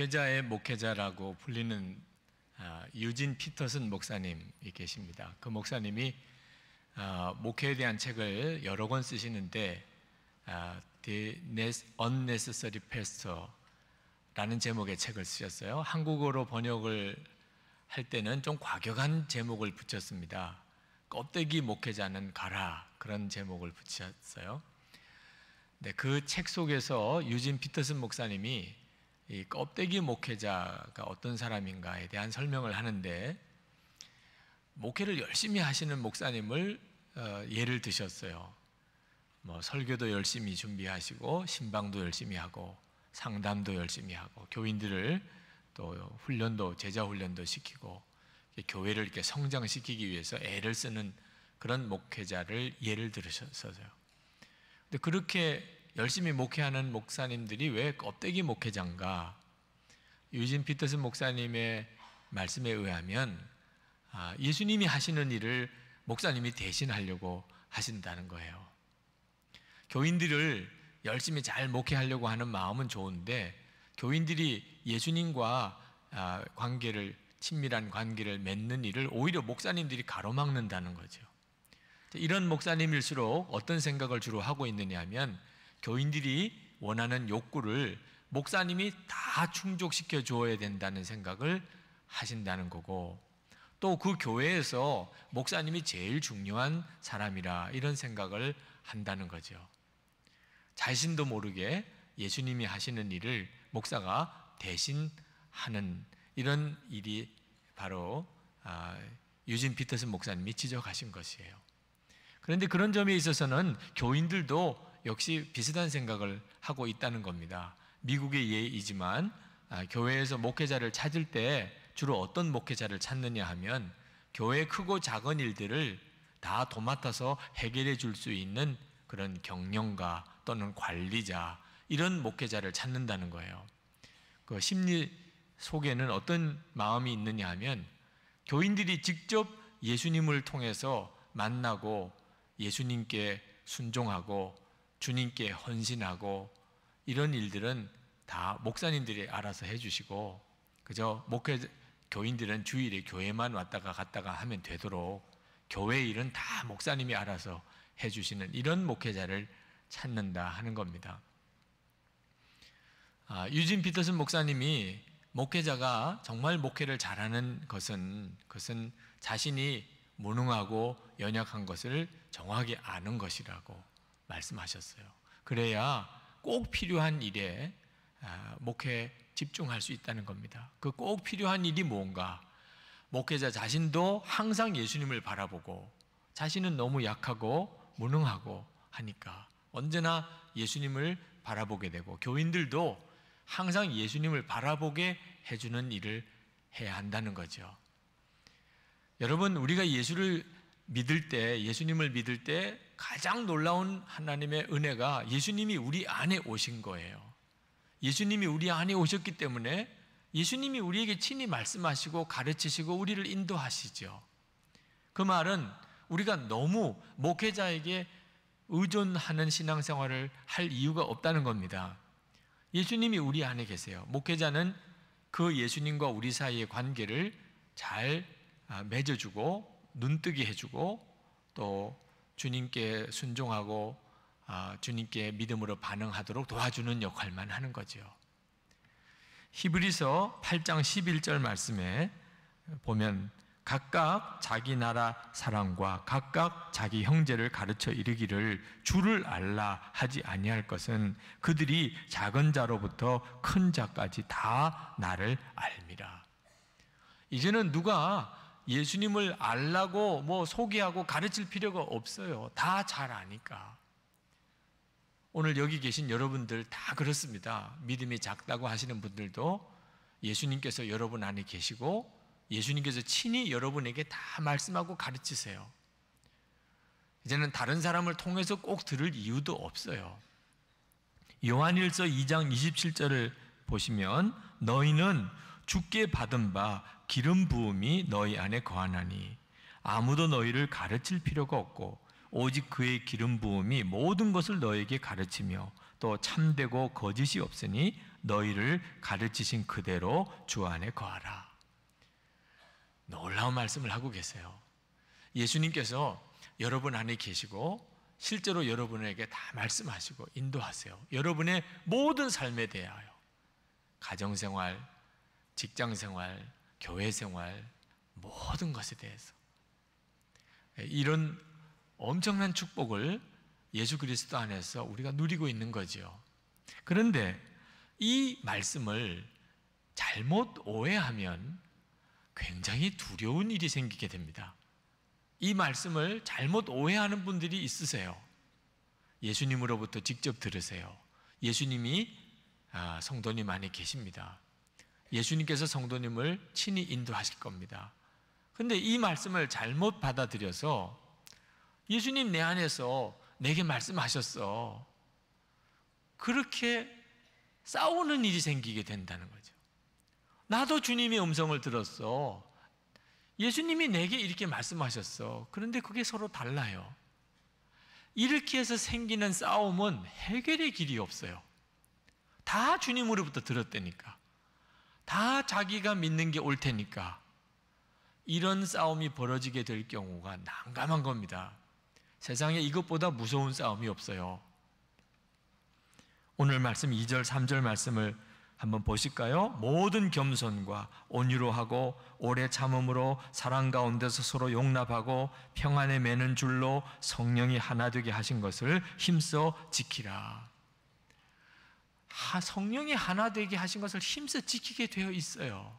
목회자의 목회자라고 불리는 아, 유진 피터슨 목사님이 계십니다. 그 목사님이 아, 목회에 대한 책을 여러 권 쓰시는데 아, The Unnecessary Pastor라는 제목의 책을 쓰셨어요. 한국어로 번역을 할 때는 좀 과격한 제목을 붙였습니다. 껍데기 목회자는 가라 그런 제목을 붙였어요. 네, 그 책 속에서 유진 피터슨 목사님이 이 껍데기 목회자가 어떤 사람인가에 대한 설명을 하는데 목회를 열심히 하시는 목사님을 어, 예를 드셨어요. 뭐 설교도 열심히 준비하시고 신방도 열심히 하고 상담도 열심히 하고 교인들을 또 훈련도 제자 훈련도 시키고 교회를 이렇게 성장시키기 위해서 애를 쓰는 그런 목회자를 예를 들으셨어요. 근데 그렇게 열심히 목회하는 목사님들이 왜 껍데기 목회장가? 유진 피터슨 목사님의 말씀에 의하면 아, 예수님이 하시는 일을 목사님이 대신하려고 하신다는 거예요. 교인들을 열심히 잘 목회하려고 하는 마음은 좋은데 교인들이 예수님과 아, 관계를 친밀한 관계를 맺는 일을 오히려 목사님들이 가로막는다는 거죠. 이런 목사님일수록 어떤 생각을 주로 하고 있느냐 하면 교인들이 원하는 욕구를 목사님이 다 충족시켜 줘야 된다는 생각을 하신다는 거고 또 그 교회에서 목사님이 제일 중요한 사람이라 이런 생각을 한다는 거죠. 자신도 모르게 예수님이 하시는 일을 목사가 대신 하는 이런 일이 바로 아, 유진 피터슨 목사님이 지적하신 것이에요. 그런데 그런 점에 있어서는 교인들도 역시 비슷한 생각을 하고 있다는 겁니다. 미국의 예이지만 아, 교회에서 목회자를 찾을 때 주로 어떤 목회자를 찾느냐 하면 교회 크고 작은 일들을 다 도맡아서 해결해 줄 수 있는 그런 경영가 또는 관리자 이런 목회자를 찾는다는 거예요. 그 심리 속에는 어떤 마음이 있느냐 하면 교인들이 직접 예수님을 통해서 만나고 예수님께 순종하고 주님께 헌신하고 이런 일들은 다 목사님들이 알아서 해주시고 그저 목회 교인들은 주일에 교회만 왔다가 갔다가 하면 되도록 교회 일은 다 목사님이 알아서 해주시는 이런 목회자를 찾는다 하는 겁니다. 아, 유진 피터슨 목사님이 목회자가 정말 목회를 잘하는 것은 그것은 자신이 무능하고 연약한 것을 정확히 아는 것이라고 말씀하셨어요. 그래야 꼭 필요한 일에 아, 목회 집중할 수 있다는 겁니다. 그 꼭 필요한 일이 뭔가? 목회자 자신도 항상 예수님을 바라보고 자신은 너무 약하고 무능하고 하니까 언제나 예수님을 바라보게 되고 교인들도 항상 예수님을 바라보게 해주는 일을 해야 한다는 거죠. 여러분, 우리가 예수를 믿을 때, 예수님을 믿을 때 가장 놀라운 하나님의 은혜가 예수님이 우리 안에 오신 거예요. 예수님이 우리 안에 오셨기 때문에 예수님이 우리에게 친히 말씀하시고 가르치시고 우리를 인도하시죠. 그 말은 우리가 너무 목회자에게 의존하는 신앙생활을 할 이유가 없다는 겁니다. 예수님이 우리 안에 계세요. 목회자는 그 예수님과 우리 사이의 관계를 잘 아, 맺어주고 눈뜨게 해주고 또 주님께 순종하고 아, 주님께 믿음으로 반응하도록 도와주는 역할만 하는 거죠. 히브리서 8장 11절 말씀에 보면 각각 자기 나라 사람과 각각 자기 형제를 가르쳐 이르기를 주를 알라 하지 아니할 것은 그들이 작은 자로부터 큰 자까지 다 나를 알미라. 이제는 누가 예수님을 알라고 뭐 소개하고 가르칠 필요가 없어요. 다 잘 아니까. 오늘 여기 계신 여러분들 다 그렇습니다. 믿음이 작다고 하시는 분들도 예수님께서 여러분 안에 계시고 예수님께서 친히 여러분에게 다 말씀하고 가르치세요. 이제는 다른 사람을 통해서 꼭 들을 이유도 없어요. 요한일서 2장 27절을 보시면 너희는 죽게 받은 바 기름 부음이 너희 안에 거하나니 아무도 너희를 가르칠 필요가 없고 오직 그의 기름 부음이 모든 것을 너에게 가르치며 또 참되고 거짓이 없으니 너희를 가르치신 그대로 주 안에 거하라. 놀라운 말씀을 하고 계세요. 예수님께서 여러분 안에 계시고 실제로 여러분에게 다 말씀하시고 인도하세요. 여러분의 모든 삶에 대하여 가정생활, 직장생활, 교회 생활, 모든 것에 대해서. 예, 이런 엄청난 축복을 예수 그리스도 안에서 우리가 누리고 있는 거죠. 그런데 이 말씀을 잘못 오해하면 굉장히 두려운 일이 생기게 됩니다. 이 말씀을 잘못 오해하는 분들이 있으세요. 예수님으로부터 직접 들으세요. 예수님이 아, 성도님 안에 계십니다. 예수님께서 성도님을 친히 인도하실 겁니다. 근데 이 말씀을 잘못 받아들여서 예수님 내 안에서 내게 말씀하셨어. 그렇게 싸우는 일이 생기게 된다는 거죠. 나도 주님의 음성을 들었어. 예수님이 내게 이렇게 말씀하셨어. 그런데 그게 서로 달라요. 이렇게 해서 생기는 싸움은 해결의 길이 없어요. 다 주님으로부터 들었다니까. 다 자기가 믿는 게옳다니까 이런 싸움이 벌어지게 될 경우가 난감한 겁니다. 세상에 이것보다 무서운 싸움이 없어요. 오늘 말씀 2절, 3절 말씀을 한번 보실까요? 모든 겸손과 온유로 하고 오래 참음으로 사랑 가운데서 서로 용납하고 평안에 매는 줄로 성령이 하나 되게 하신 것을 힘써 지키라. 성령이 하나 되게 하신 것을 힘써 지키게 되어 있어요.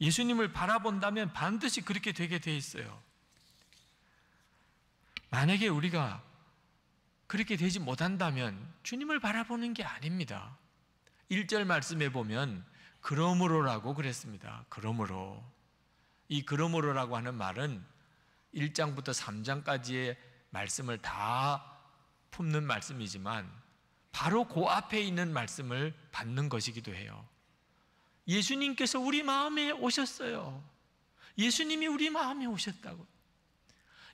예수님을 바라본다면 반드시 그렇게 되게 되어 있어요. 만약에 우리가 그렇게 되지 못한다면 주님을 바라보는 게 아닙니다. 1절 말씀해 보면 그러므로라고 그랬습니다. 그러므로. 이 그러므로라고 하는 말은 1장부터 3장까지의 말씀을 다 품는 말씀이지만 바로 그 앞에 있는 말씀을 받는 것이기도 해요. 예수님께서 우리 마음에 오셨어요. 예수님이 우리 마음에 오셨다고.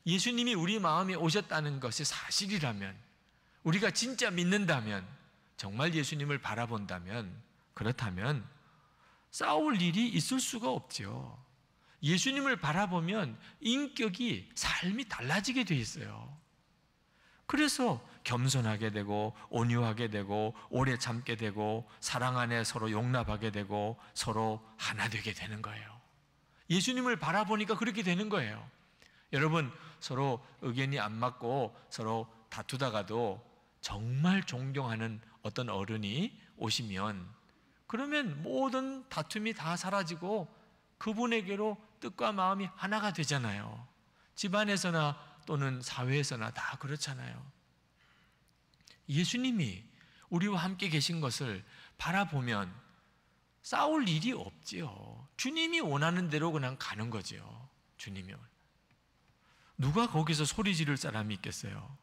예수님이 우리 마음에 오셨다는 것이 사실이라면, 우리가 진짜 믿는다면, 정말 예수님을 바라본다면, 그렇다면 싸울 일이 있을 수가 없죠. 예수님을 바라보면 인격이 삶이 달라지게 돼 있어요. 그래서 겸손하게 되고 온유하게 되고 오래 참게 되고 사랑 안에 서로 용납하게 되고 서로 하나 되게 되는 거예요. 예수님을 바라보니까 그렇게 되는 거예요. 여러분 서로 의견이 안 맞고 서로 다투다가도 정말 존경하는 어떤 어른이 오시면 그러면 모든 다툼이 다 사라지고 그분에게로 뜻과 마음이 하나가 되잖아요. 집안에서나 또는 사회에서나 다 그렇잖아요. 예수님이 우리와 함께 계신 것을 바라보면 싸울 일이 없지요. 주님이 원하는 대로 그냥 가는 거지요. 주님이. 누가 거기서 소리 지를 사람이 있겠어요?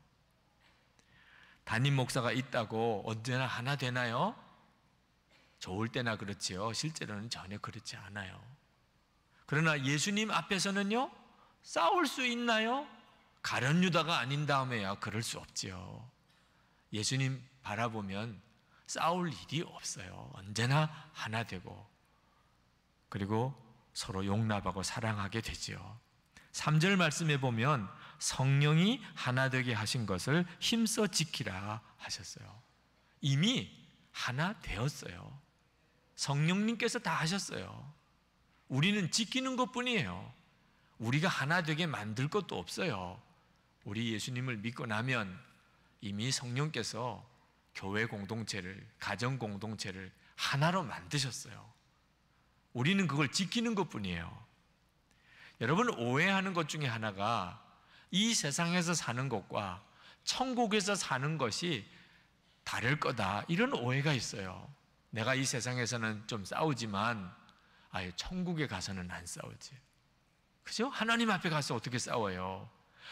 담임 목사가 있다고 언제나 하나 되나요? 좋을 때나 그렇지요. 실제로는 전혀 그렇지 않아요. 그러나 예수님 앞에서는요, 싸울 수 있나요? 가련 유다가 아닌 다음에야 그럴 수 없지요. 예수님 바라보면 싸울 일이 없어요. 언제나 하나 되고 그리고 서로 용납하고 사랑하게 되지요. 3절 말씀해 보면 성령이 하나 되게 하신 것을 힘써 지키라 하셨어요. 이미 하나 되었어요. 성령님께서 다 하셨어요. 우리는 지키는 것 뿐이에요. 우리가 하나 되게 만들 것도 없어요. 우리 예수님을 믿고 나면 이미 성령께서 교회 공동체를, 가정 공동체를 하나로 만드셨어요. 우리는 그걸 지키는 것 뿐이에요. 여러분, 오해하는 것 중에 하나가 이 세상에서 사는 것과 천국에서 사는 것이 다를 거다. 이런 오해가 있어요. 내가 이 세상에서는 좀 싸우지만 아예 천국에 가서는 안 싸우지. 그죠? 하나님 앞에 가서 어떻게 싸워요?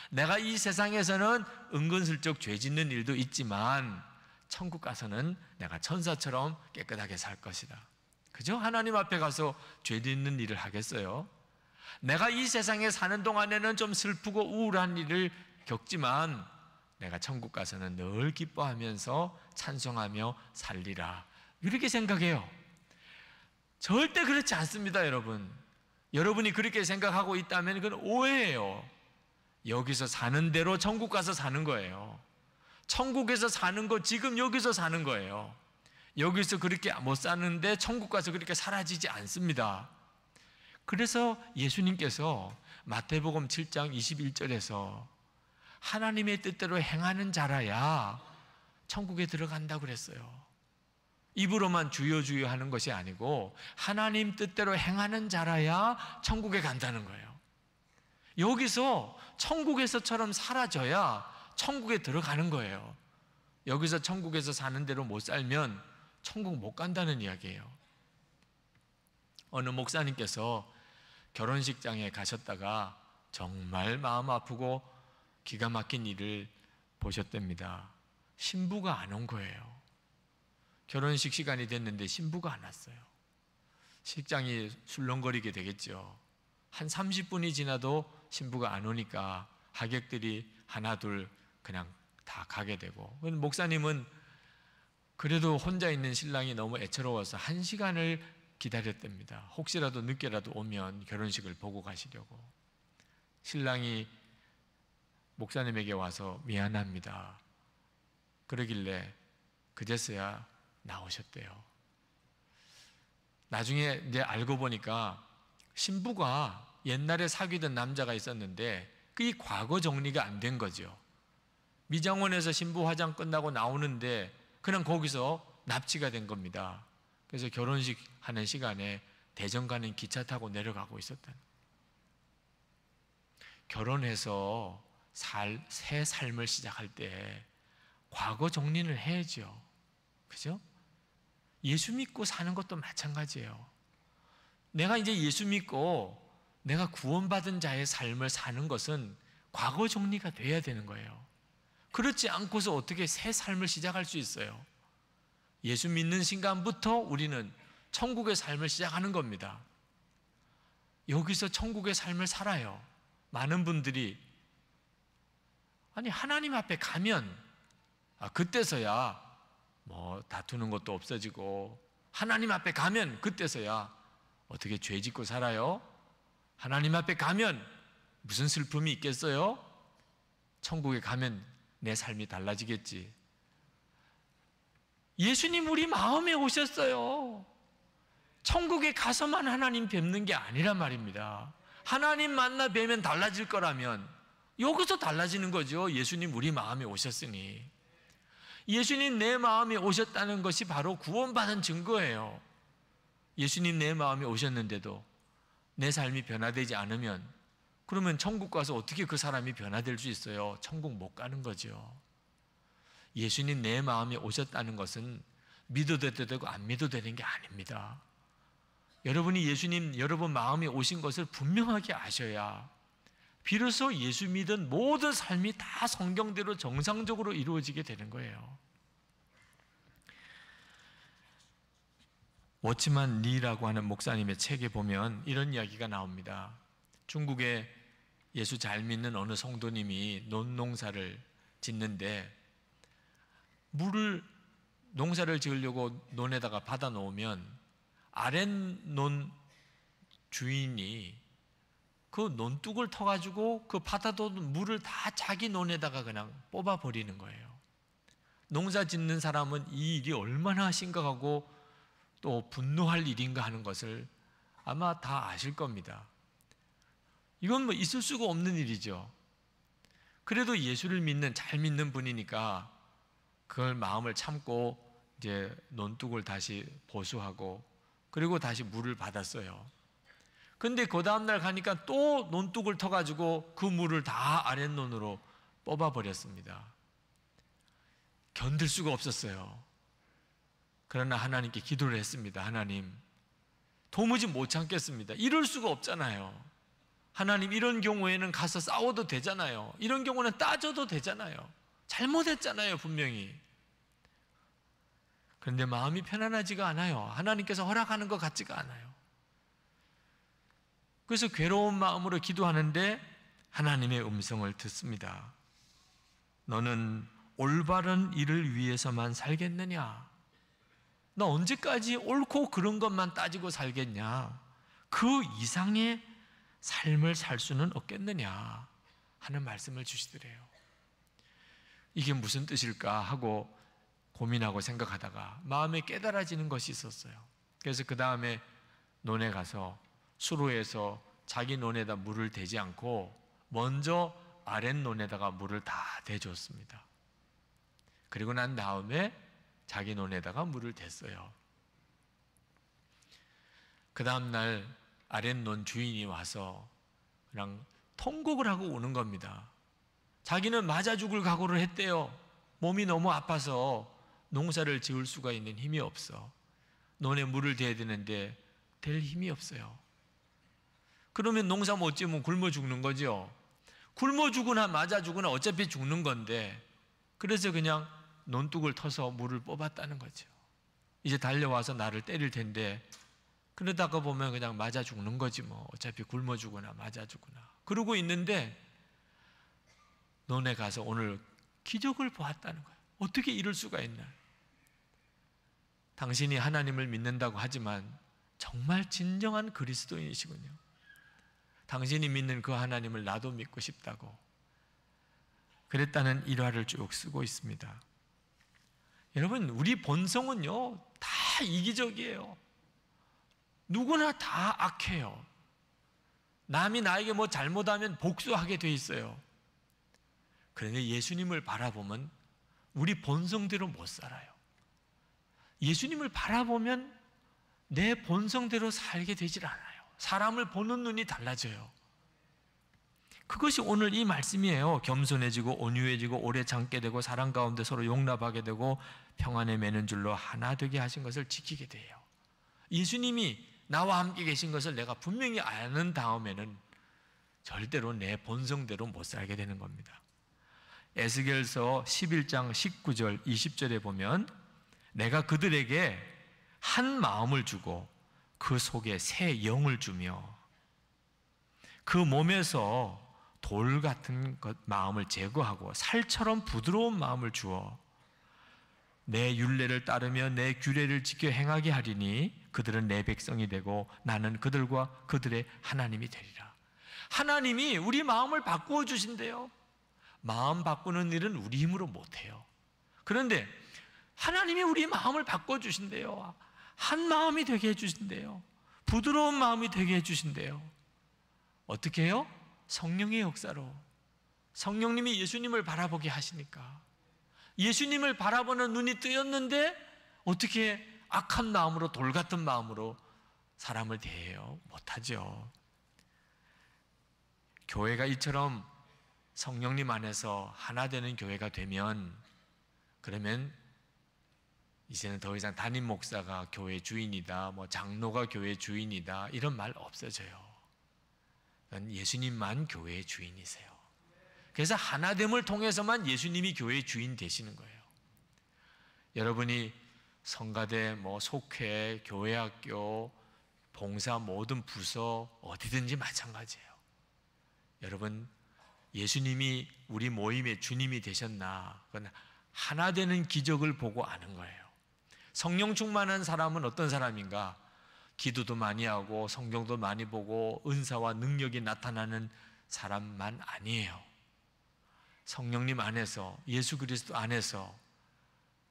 내가 이 세상에서는 은근슬쩍 죄 짓는 일도 있지만 천국 가서는 내가 천사처럼 깨끗하게 살 것이다. 그죠? 하나님 앞에 가서 죄 짓는 일을 하겠어요? 내가 이 세상에 사는 동안에는 좀 슬프고 우울한 일을 겪지만 내가 천국 가서는 늘 기뻐하면서 찬송하며 살리라. 이렇게 생각해요. 절대 그렇지 않습니다, 여러분. 여러분이 그렇게 생각하고 있다면 그건 오해예요. 여기서 사는 대로 천국 가서 사는 거예요. 천국에서 사는 거 지금 여기서 사는 거예요. 여기서 그렇게 못 사는데 천국 가서 그렇게 사라지지 않습니다. 그래서 예수님께서 마태복음 7장 21절에서 하나님의 뜻대로 행하는 자라야 천국에 들어간다 그랬어요. 입으로만 주여 주여 하는 것이 아니고 하나님 뜻대로 행하는 자라야 천국에 간다는 거예요. 여기서 천국에서처럼 사라져야 천국에 들어가는 거예요. 여기서 천국에서 사는 대로 못 살면 천국 못 간다는 이야기예요. 어느 목사님께서 결혼식장에 가셨다가 정말 마음 아프고 기가 막힌 일을 보셨답니다. 신부가 안 온 거예요. 결혼식 시간이 됐는데 신부가 안 왔어요. 식장이 술렁거리게 되겠죠. 한 30분이 지나도 신부가 안 오니까 하객들이 하나둘 그냥 다 가게 되고 목사님은 그래도 혼자 있는 신랑이 너무 애처로워서 한 시간을 기다렸답니다. 혹시라도 늦게라도 오면 결혼식을 보고 가시려고 신랑이 목사님에게 와서 미안합니다. 그러길래 그제서야 나오셨대요. 나중에 이제 알고 보니까 신부가 옛날에 사귀던 남자가 있었는데 그게 과거 정리가 안 된 거죠. 미장원에서 신부 화장 끝나고 나오는데 그냥 거기서 납치가 된 겁니다. 그래서 결혼식 하는 시간에 대전 가는 기차 타고 내려가고 있었던. 결혼해서 살, 새 삶을 시작할 때 과거 정리를 해야죠. 그죠? 예수 믿고 사는 것도 마찬가지예요. 내가 이제 예수 믿고 내가 구원받은 자의 삶을 사는 것은 과거 정리가 돼야 되는 거예요. 그렇지 않고서 어떻게 새 삶을 시작할 수 있어요? 예수 믿는 순간부터 우리는 천국의 삶을 시작하는 겁니다. 여기서 천국의 삶을 살아요. 많은 분들이 아니 하나님 앞에 가면 아, 그때서야 뭐 다투는 것도 없어지고 하나님 앞에 가면 그때서야 어떻게 죄 짓고 살아요? 하나님 앞에 가면 무슨 슬픔이 있겠어요? 천국에 가면 내 삶이 달라지겠지. 예수님 우리 마음에 오셨어요. 천국에 가서만 하나님 뵙는 게 아니란 말입니다. 하나님 만나 뵈면 달라질 거라면 여기서 달라지는 거죠. 예수님 우리 마음에 오셨으니. 예수님 내 마음에 오셨다는 것이 바로 구원받은 증거예요. 예수님 내 마음에 오셨는데도 내 삶이 변화되지 않으면 그러면 천국 가서 어떻게 그 사람이 변화될 수 있어요? 천국 못 가는 거죠. 예수님 내 마음에 오셨다는 것은 믿어도 되고 안 믿어도 되는 게 아닙니다. 여러분이 예수님 여러분 마음에 오신 것을 분명하게 아셔야 비로소 예수 믿은 모든 삶이 다 성경대로 정상적으로 이루어지게 되는 거예요. 워치만 리라고 하는 목사님의 책에 보면 이런 이야기가 나옵니다. 중국에 예수 잘 믿는 어느 성도님이 논농사를 짓는데 물을 농사를 지으려고 논에다가 받아 놓으면 아랫논 주인이 그 논뚝을 터가지고 그 받아둔 물을 다 자기 논에다가 그냥 뽑아버리는 거예요. 농사 짓는 사람은 이 일이 얼마나 심각하고 또 분노할 일인가 하는 것을 아마 다 아실 겁니다. 이건 뭐 있을 수가 없는 일이죠. 그래도 예수를 믿는 잘 믿는 분이니까 그걸 마음을 참고 이제 논둑을 다시 보수하고 그리고 다시 물을 받았어요. 근데 그 다음날 가니까 또 논둑을 터가지고 그 물을 다 아랫논으로 뽑아버렸습니다. 견딜 수가 없었어요. 그러나 하나님께 기도를 했습니다. 하나님, 도무지 못 참겠습니다. 이럴 수가 없잖아요. 하나님, 이런 경우에는 가서 싸워도 되잖아요. 이런 경우는 따져도 되잖아요. 잘못했잖아요, 분명히. 그런데 마음이 편안하지가 않아요. 하나님께서 허락하는 것 같지가 않아요. 그래서 괴로운 마음으로 기도하는데 하나님의 음성을 듣습니다. 너는 올바른 일을 위해서만 살겠느냐? 나 언제까지 옳고 그런 것만 따지고 살겠냐? 그 이상의 삶을 살 수는 없겠느냐? 하는 말씀을 주시더래요. 이게 무슨 뜻일까 하고 고민하고 생각하다가 마음에 깨달아지는 것이 있었어요. 그래서 그 다음에 논에 가서 수로에서 자기 논에다 물을 대지 않고 먼저 아랫 논에다가 물을 다 대줬습니다. 그리고 난 다음에 자기 논에다가 물을 댔어요. 그 다음날 아랫논 주인이 와서 그냥 통곡을 하고 오는 겁니다. 자기는 맞아 죽을 각오를 했대요. 몸이 너무 아파서 농사를 지을 수가 있는 힘이 없어. 논에 물을 대야 되는데 될 힘이 없어요. 그러면 농사 못 지으면 굶어 죽는 거죠. 굶어 죽으나 맞아 죽으나 어차피 죽는 건데 그래서 그냥 논둑을 터서 물을 뽑았다는 거죠. 이제 달려와서 나를 때릴 텐데 그러다가 보면 그냥 맞아 죽는 거지 뭐 어차피 굶어 죽거나 맞아 죽거나 그러고 있는데 논에 가서 오늘 기적을 보았다는 거야. 어떻게 이럴 수가 있나? 당신이 하나님을 믿는다고 하지만 정말 진정한 그리스도인이시군요. 당신이 믿는 그 하나님을 나도 믿고 싶다고 그랬다는 일화를 쭉 쓰고 있습니다. 여러분, 우리 본성은요, 다 이기적이에요. 누구나 다 악해요. 남이 나에게 뭐 잘못하면 복수하게 돼 있어요. 그런데 예수님을 바라보면 우리 본성대로 못 살아요. 예수님을 바라보면 내 본성대로 살게 되질 않아요. 사람을 보는 눈이 달라져요. 그것이 오늘 이 말씀이에요. 겸손해지고 온유해지고 오래 참게 되고 사랑 가운데 서로 용납하게 되고 평안에 매는 줄로 하나 되게 하신 것을 지키게 돼요. 예수님이 나와 함께 계신 것을 내가 분명히 아는 다음에는 절대로 내 본성대로 못 살게 되는 겁니다. 에스겔서 11장 19절 20절에 보면 내가 그들에게 한 마음을 주고 그 속에 새 영을 주며 그 몸에서 돌 같은 것, 마음을 제거하고 살처럼 부드러운 마음을 주어 내 윤례를 따르며 내 규례를 지켜 행하게 하리니 그들은 내 백성이 되고 나는 그들과 그들의 하나님이 되리라. 하나님이 우리 마음을 바꾸어 주신대요. 마음 바꾸는 일은 우리 힘으로 못해요. 그런데 하나님이 우리 마음을 바꿔 주신대요. 한 마음이 되게 해 주신대요. 부드러운 마음이 되게 해 주신대요. 어떻게 해요? 성령의 역사로 성령님이 예수님을 바라보게 하시니까 예수님을 바라보는 눈이 뜨였는데 어떻게 악한 마음으로 돌 같은 마음으로 사람을 대해요? 못하죠. 교회가 이처럼 성령님 안에서 하나 되는 교회가 되면 그러면 이제는 더 이상 담임 목사가 교회 주인이다, 뭐 장로가 교회 주인이다 이런 말 없어져요. 예수님만 교회의 주인이세요. 그래서 하나됨을 통해서만 예수님이 교회의 주인 되시는 거예요. 여러분이 성가대, 뭐 속회, 교회학교, 봉사 모든 부서 어디든지 마찬가지예요. 여러분 예수님이 우리 모임의 주님이 되셨나? 그건 하나 되는 기적을 보고 아는 거예요. 성령 충만한 사람은 어떤 사람인가? 기도도 많이 하고 성경도 많이 보고 은사와 능력이 나타나는 사람만 아니에요. 성령님 안에서 예수 그리스도 안에서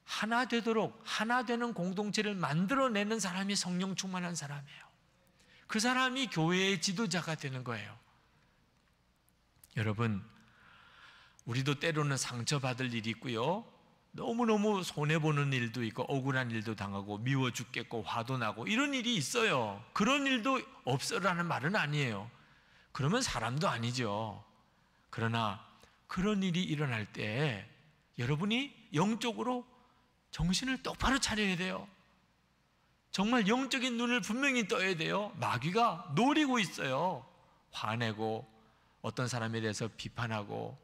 하나 되도록 하나 되는 공동체를 만들어내는 사람이 성령 충만한 사람이에요. 그 사람이 교회의 지도자가 되는 거예요. 여러분, 우리도 때로는 상처받을 일이 있고요. 너무너무 손해보는 일도 있고 억울한 일도 당하고 미워 죽겠고 화도 나고 이런 일이 있어요. 그런 일도 없어라는 말은 아니에요. 그러면 사람도 아니죠. 그러나 그런 일이 일어날 때 여러분이 영적으로 정신을 똑바로 차려야 돼요. 정말 영적인 눈을 분명히 떠야 돼요. 마귀가 노리고 있어요. 화내고 어떤 사람에 대해서 비판하고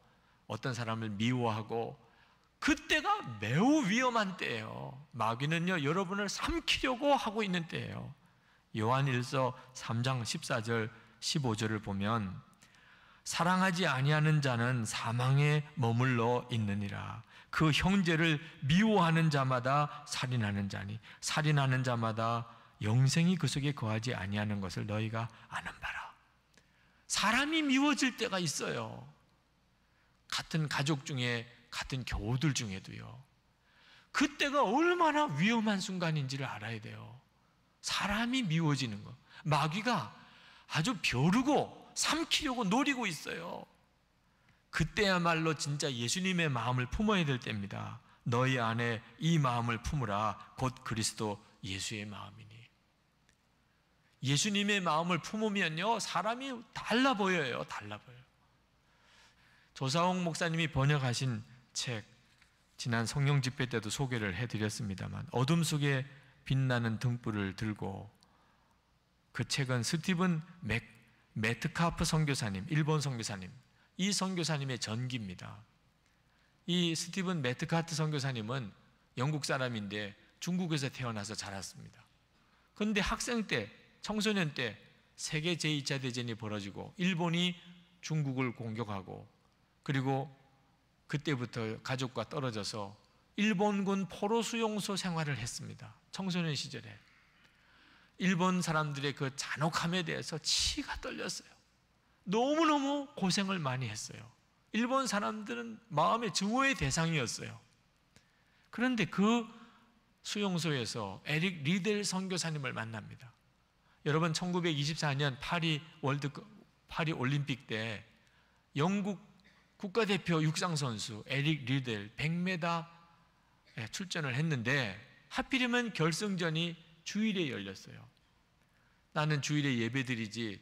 어떤 사람을 미워하고 그때가 매우 위험한 때예요. 마귀는요, 여러분을 삼키려고 하고 있는 때예요. 요한일서 3장 14절 15절을 보면 사랑하지 아니하는 자는 사망에 머물러 있느니라. 그 형제를 미워하는 자마다 살인하는 자니 살인하는 자마다 영생이 그 속에 거하지 아니하는 것을 너희가 아는 바라. 사람이 미워질 때가 있어요. 같은 가족 중에 같은 교우들 중에도요. 그때가 얼마나 위험한 순간인지를 알아야 돼요. 사람이 미워지는 거. 마귀가 아주 벼르고 삼키려고 노리고 있어요. 그때야말로 진짜 예수님의 마음을 품어야 될 때입니다. 너희 안에 이 마음을 품으라. 곧 그리스도 예수의 마음이니. 예수님의 마음을 품으면요, 사람이 달라 보여요. 달라 보여요. 조사홍 목사님이 번역하신 책 지난 성령 집회 때도 소개를 해드렸습니다만 어둠 속에 빛나는 등불을 들고 그 책은 스티븐 맥, 매트카프 선교사님 일본 선교사님이 선교사님의 전기입니다. 이 스티븐 매트카트 선교사님은 영국 사람인데 중국에서 태어나서 자랐습니다. 그런데 학생 때, 청소년 때 세계 제2차 대전이 벌어지고 일본이 중국을 공격하고 그리고 그때부터 가족과 떨어져서 일본군 포로 수용소 생활을 했습니다. 청소년 시절에. 일본 사람들의 그 잔혹함에 대해서 치가 떨렸어요. 너무너무 고생을 많이 했어요. 일본 사람들은 마음의 증오의 대상이었어요. 그런데 그 수용소에서 에릭 리델 선교사님을 만납니다. 여러분 1924년 파리 월드 파리 올림픽 때 영국 국가대표 육상선수 에릭 리델 100m 출전을 했는데 하필이면 결승전이 주일에 열렸어요. 나는 주일에 예배드리지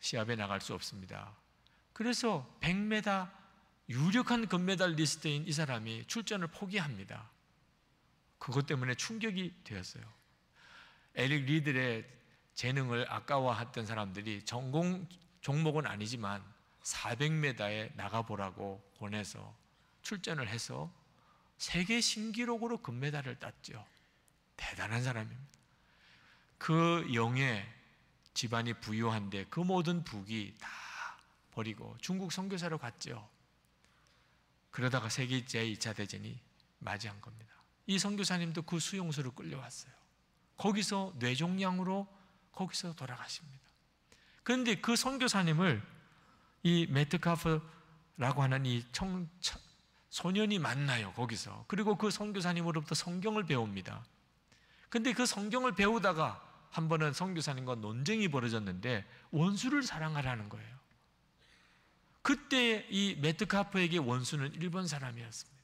시합에 나갈 수 없습니다. 그래서 100m 유력한 금메달 리스트인 이 사람이 출전을 포기합니다. 그것 때문에 충격이 되었어요. 에릭 리들의 재능을 아까워했던 사람들이 전공 종목은 아니지만 400m에 나가보라고 권해서 출전을 해서 세계 신기록으로 금메달을 땄죠. 대단한 사람입니다. 그 영예 집안이 부유한데 그 모든 북이 다 버리고 중국 선교사로 갔죠. 그러다가 세계 제2차 대전이 맞이한 겁니다. 이 선교사님도 그 수용소로 끌려왔어요. 거기서 뇌종양으로 거기서 돌아가십니다. 그런데 그 선교사님을 이 메트카프라고 하는 이 청, 청, 소년이 만나요, 거기서. 그리고 그 선교사님으로부터 성경을 배웁니다. 근데 그 성경을 배우다가 한 번은 선교사님과 논쟁이 벌어졌는데 원수를 사랑하라는 거예요. 그때 이 메트카프에게 원수는 일본 사람이었습니다.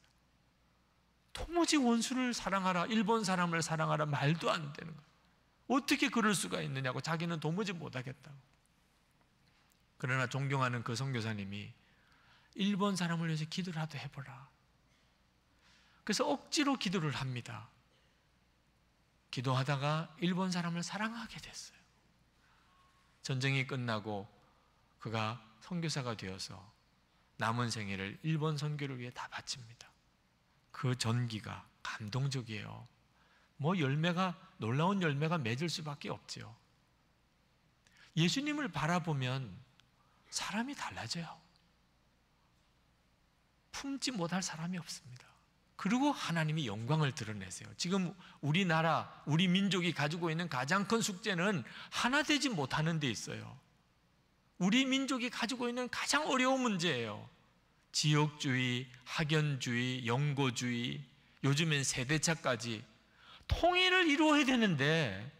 도무지 원수를 사랑하라, 일본 사람을 사랑하라 말도 안 되는 거예요. 어떻게 그럴 수가 있느냐고 자기는 도무지 못하겠다고. 그러나 존경하는 그성교사님이 일본 사람을 위해서 기도라도 해보라. 그래서 억지로 기도를 합니다. 기도하다가 일본 사람을 사랑하게 됐어요. 전쟁이 끝나고 그가 선교사가 되어서 남은 생애를 일본 선교를 위해 다 바칩니다. 그 전기가 감동적이에요. 뭐 열매가 놀라운 열매가 맺을 수밖에 없지요. 예수님을 바라보면 사람이 달라져요. 품지 못할 사람이 없습니다. 그리고 하나님이 영광을 드러내세요. 지금 우리나라, 우리 민족이 가지고 있는 가장 큰 숙제는 하나 되지 못하는 데 있어요. 우리 민족이 가지고 있는 가장 어려운 문제예요. 지역주의, 학연주의, 영고주의, 요즘엔 세대차까지 통일을 이루어야 되는데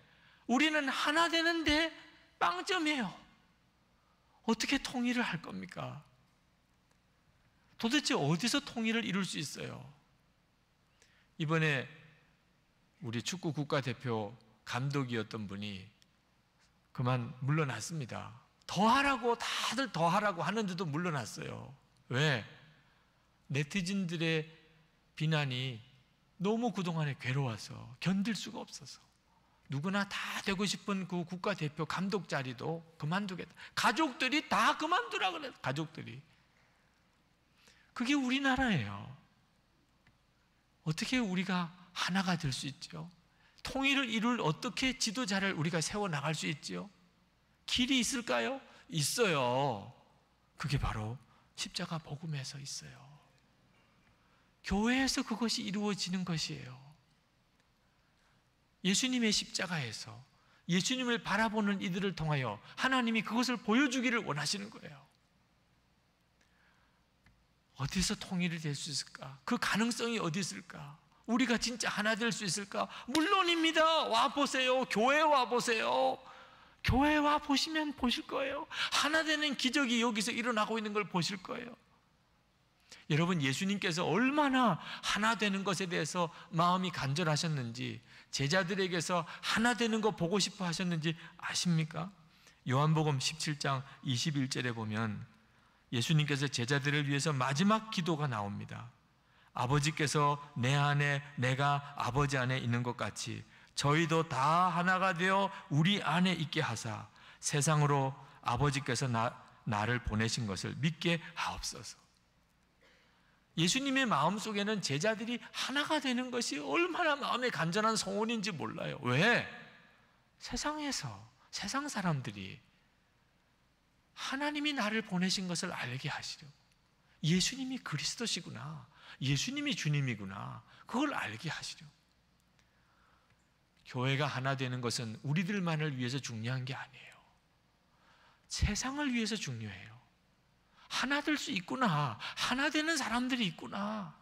우리는 하나 되는데 빵점이에요. 어떻게 통일을 할 겁니까? 도대체 어디서 통일을 이룰 수 있어요? 이번에 우리 축구 국가대표 감독이었던 분이 그만 물러났습니다. 더 하라고 다들 더 하라고 하는데도 물러났어요. 왜? 네티즌들의 비난이 너무 그동안에 괴로워서 견딜 수가 없어서. 누구나 다 되고 싶은 그 국가대표 감독 자리도 그만두겠다. 가족들이 다 그만두라 그래. 가족들이. 그게 우리나라예요. 어떻게 우리가 하나가 될 수 있죠? 통일을 이룰 어떻게 지도자를 우리가 세워 나갈 수있죠 길이 있을까요? 있어요. 그게 바로 십자가 복음에서 있어요. 교회에서 그것이 이루어지는 것이에요. 예수님의 십자가에서 예수님을 바라보는 이들을 통하여 하나님이 그것을 보여주기를 원하시는 거예요. 어디서 통일이 될 수 있을까? 그 가능성이 어디 있을까? 우리가 진짜 하나 될 수 있을까? 물론입니다. 와 보세요. 교회 와 보세요. 교회 와 보시면 보실 거예요. 하나 되는 기적이 여기서 일어나고 있는 걸 보실 거예요. 여러분 예수님께서 얼마나 하나 되는 것에 대해서 마음이 간절하셨는지 제자들에게서 하나 되는 거 보고 싶어 하셨는지 아십니까? 요한복음 17장 21절에 보면 예수님께서 제자들을 위해서 마지막 기도가 나옵니다. 아버지께서 내 안에 내가 아버지 안에 있는 것 같이 저희도 다 하나가 되어 우리 안에 있게 하사 세상으로 아버지께서 나, 나를 보내신 것을 믿게 하옵소서. 예수님의 마음 속에는 제자들이 하나가 되는 것이 얼마나 마음에 간절한 소원인지 몰라요. 왜? 세상에서 세상 사람들이 하나님이 나를 보내신 것을 알게 하시려고 예수님이 그리스도시구나. 예수님이 주님이구나. 그걸 알게 하시려고 교회가 하나 되는 것은 우리들만을 위해서 중요한 게 아니에요. 세상을 위해서 중요해요. 하나 될 수 있구나. 하나 되는 사람들이 있구나.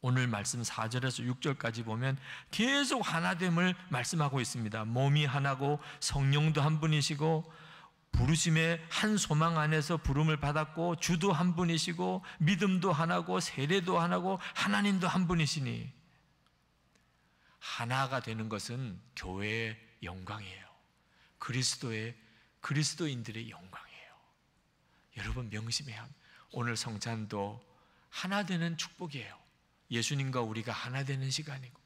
오늘 말씀 4절에서 6절까지 보면 계속 하나됨을 말씀하고 있습니다. 몸이 하나고 성령도 한 분이시고 부르심의 한 소망 안에서 부름을 받았고 주도 한 분이시고 믿음도 하나고 세례도 하나고 하나님도 한 분이시니 하나가 되는 것은 교회의 영광이에요. 그리스도의 그리스도인들의 영광. 여러분 명심해야 합니다. 오늘 성찬도 하나 되는 축복이에요. 예수님과 우리가 하나 되는 시간이고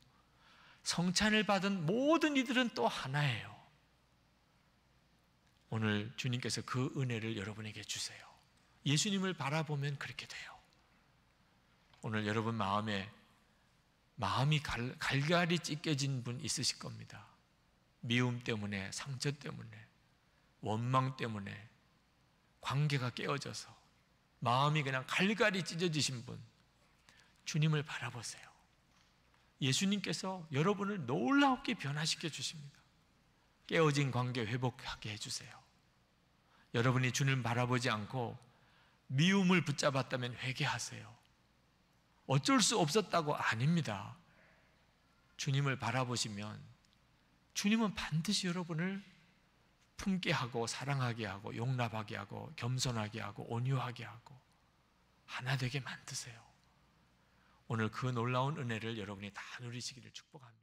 성찬을 받은 모든 이들은 또 하나예요. 오늘 주님께서 그 은혜를 여러분에게 주세요. 예수님을 바라보면 그렇게 돼요. 오늘 여러분 마음에 마음이 갈, 갈갈이 찢겨진 분 있으실 겁니다. 미움 때문에, 상처 때문에, 원망 때문에, 관계가 깨어져서 마음이 그냥 갈갈이 찢어지신 분, 주님을 바라보세요. 예수님께서 여러분을 놀랍게 변화시켜 주십니다. 깨어진 관계 회복하게 해주세요. 여러분이 주님 바라보지 않고 미움을 붙잡았다면 회개하세요. 어쩔 수 없었다고 아닙니다. 주님을 바라보시면 주님은 반드시 여러분을 품게 하고 사랑하게 하고 용납하게 하고 겸손하게 하고 온유하게 하고 하나 되게 만드세요. 오늘 그 놀라운 은혜를 여러분이 다 누리시기를 축복합니다.